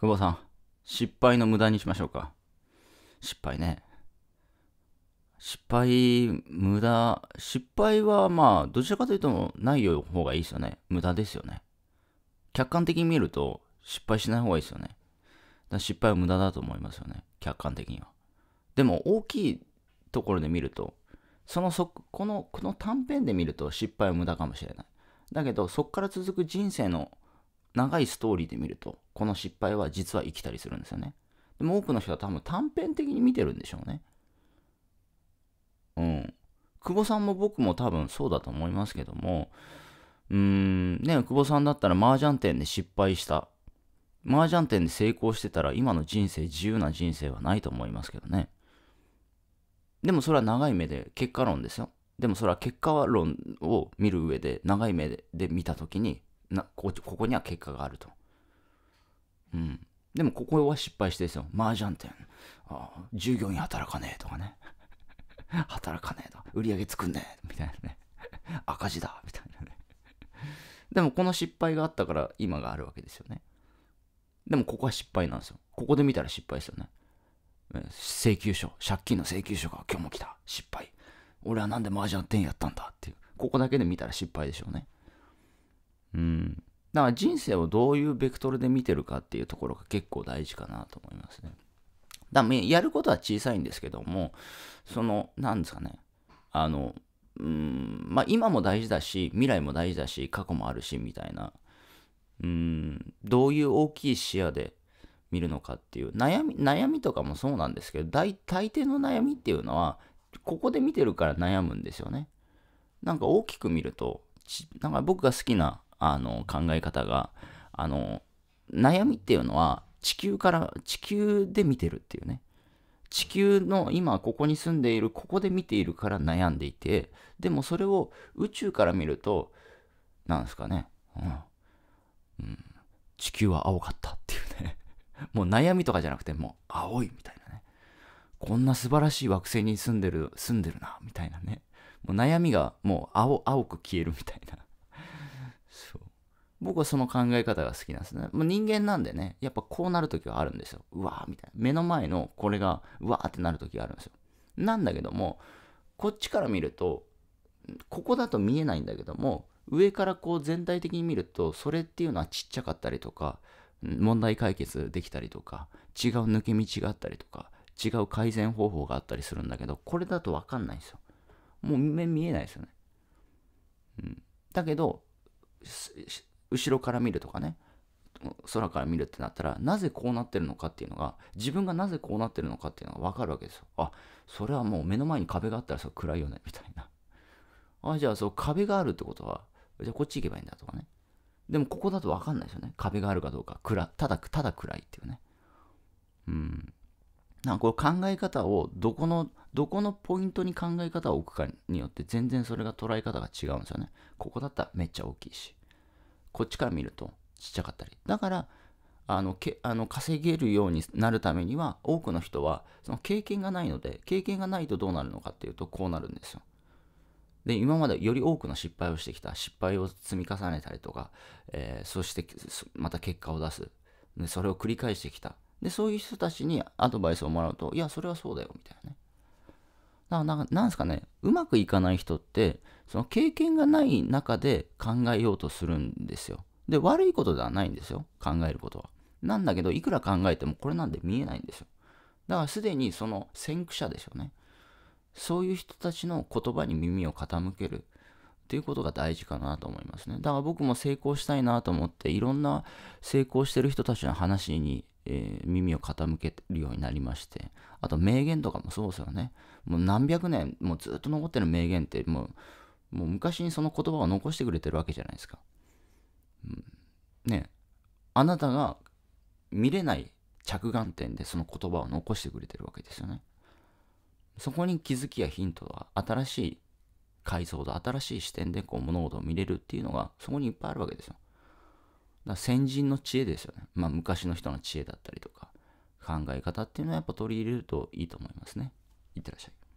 久保さん、失敗の無駄にしましょうか。失敗ね。失敗、無駄、失敗はまあ、どちらかというと、ない方がいいですよね。無駄ですよね。客観的に見ると、失敗しない方がいいですよね。だ失敗は無駄だと思いますよね。客観的には。でも、大きいところで見ると、そのそ、この、この短編で見ると失敗は無駄かもしれない。だけど、そこから続く人生の長いストーリーで見ると、この失敗は実は生きたりするんですよね。でも多くの人は多分短編的に見てるんでしょうね。うん。久保さんも僕も多分そうだと思いますけども、うーん、ね、久保さんだったら麻雀店で失敗した。麻雀店で成功してたら今の人生自由な人生はないと思いますけどね。でもそれは長い目で結果論ですよ。でもそれは結果論を見る上で長い目で見たときになここには結果があると。うん。でもここは失敗してですよ。麻雀店。ああ従業員働かねえとかね。働かねえと。売り上げ作んねえ。みたいなね。赤字だ。みたいなね。でもこの失敗があったから今があるわけですよね。でもここは失敗なんですよ。ここで見たら失敗ですよね。請求書、借金の請求書が今日も来た。失敗。俺はなんで麻雀店やったんだっていう。ここだけで見たら失敗でしょうね。うん。だから人生をどういうベクトルで見てるかっていうところが結構大事かなと思いますね。だやることは小さいんですけども、その、なんですかね、あの、うんまあ、今も大事だし、未来も大事だし、過去もあるし、みたいな、うん、どういう大きい視野で見るのかっていう悩み、悩みとかもそうなんですけど、大大抵の悩みっていうのは、ここで見てるから悩むんですよね。なんか大きく見ると、なんか僕が好きなあの考え方があの悩みっていうのは地球から地球で見てるっていうね地球の今ここに住んでいるここで見ているから悩んでいてでもそれを宇宙から見るとなんですかね、うん、うん、地球は青かったっていうね もう悩みとかじゃなくてもう青いみたいなねこんな素晴らしい惑星に住んでる住んでるなみたいなねもう悩みがもう青青く消えるみたいな僕はその考え方が好きなんですね。もう人間なんでね、やっぱこうなるときはあるんですよ。うわーみたいな。目の前のこれがうわーってなるときがあるんですよ。なんだけども、こっちから見ると、ここだと見えないんだけども、上からこう全体的に見ると、それっていうのはちっちゃかったりとか、問題解決できたりとか、違う抜け道があったりとか、違う改善方法があったりするんだけど、これだとわかんないんですよ。もう目見えないですよね。うん、だけど、後ろから見るとかね空から見るってなったらなぜこうなってるのかっていうのが自分がなぜこうなってるのかっていうのが分かるわけですよあそれはもう目の前に壁があったらそ暗いよねみたいなあじゃあそう壁があるってことはじゃあこっち行けばいいんだとかねでもここだと分かんないですよね壁があるかどうか暗ただただ暗いっていうねうんなんかこれ考え方をどこのどこのポイントに考え方を置くかによって全然それが捉え方が違うんですよねここだったらめっちゃ大きいしこっちから見るとちっちゃかったり。だから、あのけあの稼げるようになるためには多くの人はその経験がないので経験がないとどうなるのかっていうとこうなるんですよ。で今までより多くの失敗をしてきた失敗を積み重ねたりとか、えー、そしてまた結果を出すでそれを繰り返してきたでそういう人たちにアドバイスをもらうといやそれはそうだよみたいなねなななんですかね、うまくいかない人って、その経験がない中で考えようとするんですよ。で、悪いことではないんですよ、考えることは。なんだけど、いくら考えてもこれなんて見えないんですよ。だからすでにその先駆者でしょうね。そういう人たちの言葉に耳を傾けるっていうことが大事かなと思いますね。だから僕も成功したいなと思って、いろんな成功してる人たちの話にえ耳を傾けるようになりまして、あと名言とかもそうですよね。もう何百年、もうずっと残ってる名言って、もう、もう昔にその言葉を残してくれてるわけじゃないですか。うん、ねあなたが見れない着眼点でその言葉を残してくれてるわけですよね。そこに気づきやヒントは新しい解像度、新しい視点でこう物事を見れるっていうのがそこにいっぱいあるわけですよ。だ先人の知恵ですよね。まあ、昔の人の知恵だったりとか、考え方っていうのはやっぱ取り入れるといいと思いますね。いってらっしゃい。